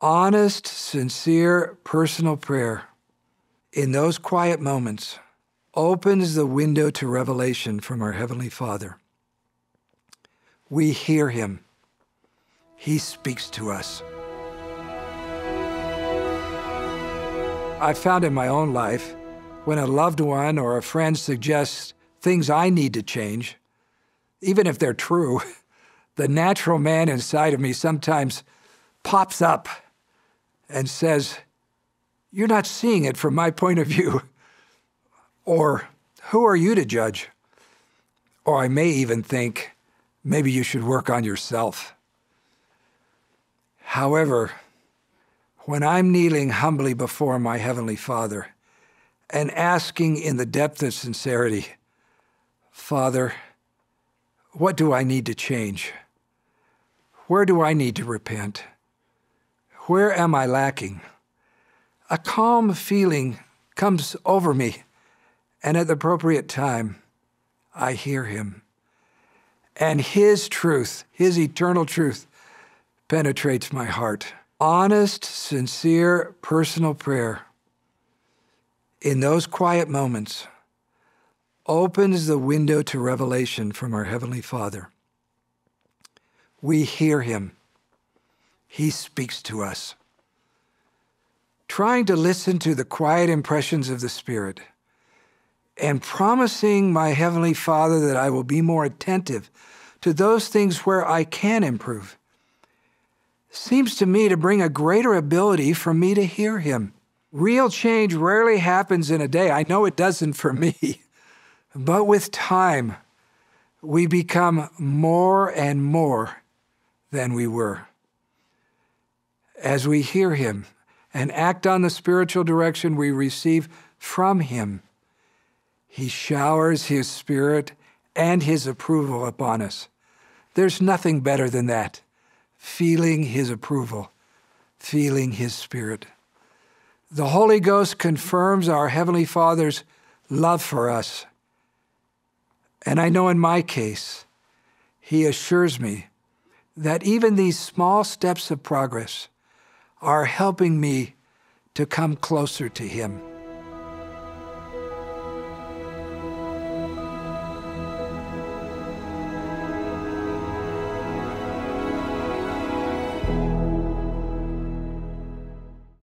honest, sincere, personal prayer in those quiet moments opens the window to revelation from our Heavenly Father. We hear Him, He speaks to us. I found in my own life when a loved one or a friend suggests things I need to change, even if they're true, the natural man inside of me sometimes pops up and says, You're not seeing it from my point of view. Or, Who are you to judge? Or I may even think, Maybe you should work on yourself. However, when I'm kneeling humbly before my Heavenly Father and asking in the depth of sincerity, Father, what do I need to change? Where do I need to repent? Where am I lacking? A calm feeling comes over me, and at the appropriate time, I hear him. And his truth, his eternal truth, penetrates my heart. Honest, sincere, personal prayer in those quiet moments opens the window to revelation from our Heavenly Father. We hear Him. He speaks to us. Trying to listen to the quiet impressions of the Spirit and promising my Heavenly Father that I will be more attentive to those things where I can improve seems to me to bring a greater ability for me to hear Him. Real change rarely happens in a day. I know it doesn't for me. But with time, we become more and more than we were as we hear Him and act on the spiritual direction we receive from Him, He showers His Spirit and His approval upon us. There's nothing better than that feeling His approval, feeling His Spirit. The Holy Ghost confirms our Heavenly Father's love for us. And I know in my case, He assures me that even these small steps of progress, are helping me to come closer to Him.